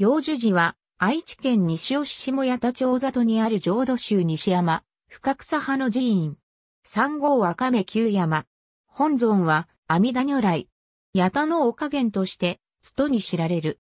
幼樹寺は、愛知県西尾市下谷田町里にある浄土宗西山、深草派の寺院。三号若目旧九山。本尊は、阿弥陀如来。八田のお加減として、津とに知られる。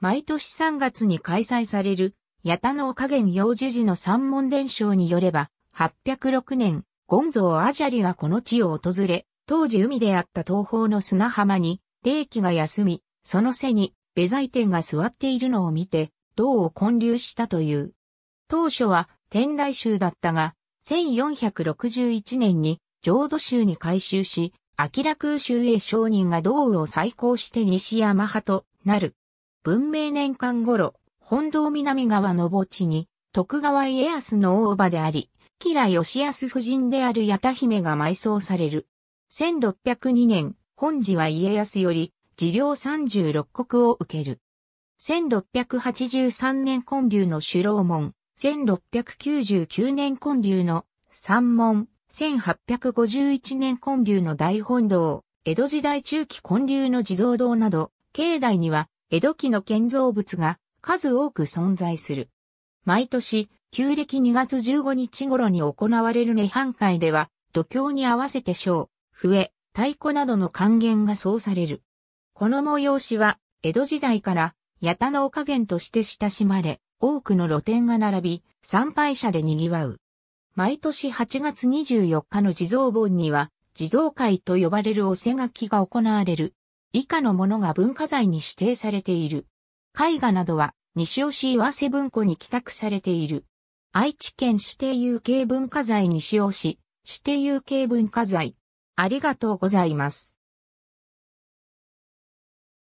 毎年3月に開催される、八田のお加減幼樹寺の三門伝承によれば、806年、ゴンゾウアジャリがこの地を訪れ、当時海であった東方の砂浜に、霊気が休み、その背にベザイテンが座っているのを見て、銅を建立したという。当初は天台宗だったが、1461年に浄土宗に改修し、明楽宗へ商人が道を再興して西山派となる。文明年間頃、本堂南側の墓地に、徳川家康の大場であり、吉良義康夫人である八田姫が埋葬される。1602年、本寺は家康より、治療36国を受ける。1683年建立の首老門、1699年建立の三門、1851年建立の大本堂、江戸時代中期建立の地蔵堂など、境内には江戸期の建造物が数多く存在する。毎年、旧暦2月15日頃に行われる涅槃会では、土俵に合わせて小、笛、太鼓などの還元が奏される。この催しは、江戸時代から、八田のお加減として親しまれ、多くの露店が並び、参拝者で賑わう。毎年8月24日の地蔵盆には、地蔵会と呼ばれるおせ書きが行われる。以下のものが文化財に指定されている。絵画などは、西尾市岩瀬文庫に寄託されている。愛知県指定有形文化財西尾市、指定有形文化財。ありがとうございます。